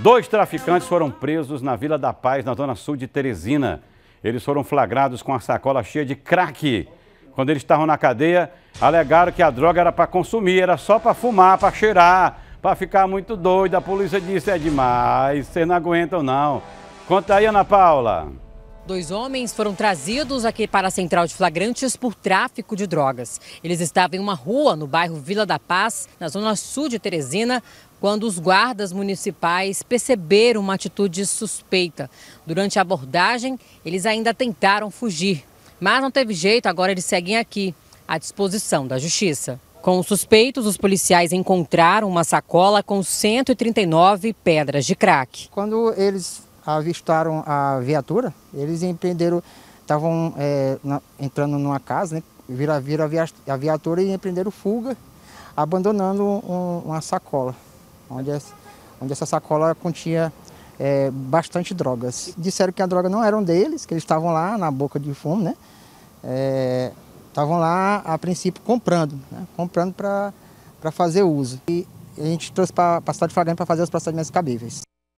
Dois traficantes foram presos na Vila da Paz, na zona sul de Teresina. Eles foram flagrados com a sacola cheia de crack. Quando eles estavam na cadeia, alegaram que a droga era para consumir, era só para fumar, para cheirar, para ficar muito doido. A polícia disse: é demais, vocês não aguentam não. Conta aí, Ana Paula. Dois homens foram trazidos aqui para a central de flagrantes por tráfico de drogas. Eles estavam em uma rua no bairro Vila da Paz, na zona sul de Teresina, quando os guardas municipais perceberam uma atitude suspeita. Durante a abordagem, eles ainda tentaram fugir, mas não teve jeito, agora eles seguem aqui, à disposição da Justiça. Com os suspeitos, os policiais encontraram uma sacola com 139 pedras de crack. Quando eles avistaram a viatura, eles empreenderam, estavam é, entrando numa casa, né, vira a viatura e empreenderam fuga, abandonando um, uma sacola onde, onde essa sacola continha é, bastante drogas. Disseram que a droga não eram deles, que eles estavam lá na boca de fumo, né? É, estavam é, lá, a princípio, comprando, né? comprando para fazer uso. E a gente trouxe para a cidade de flagrante para fazer os procedimentos cabíveis.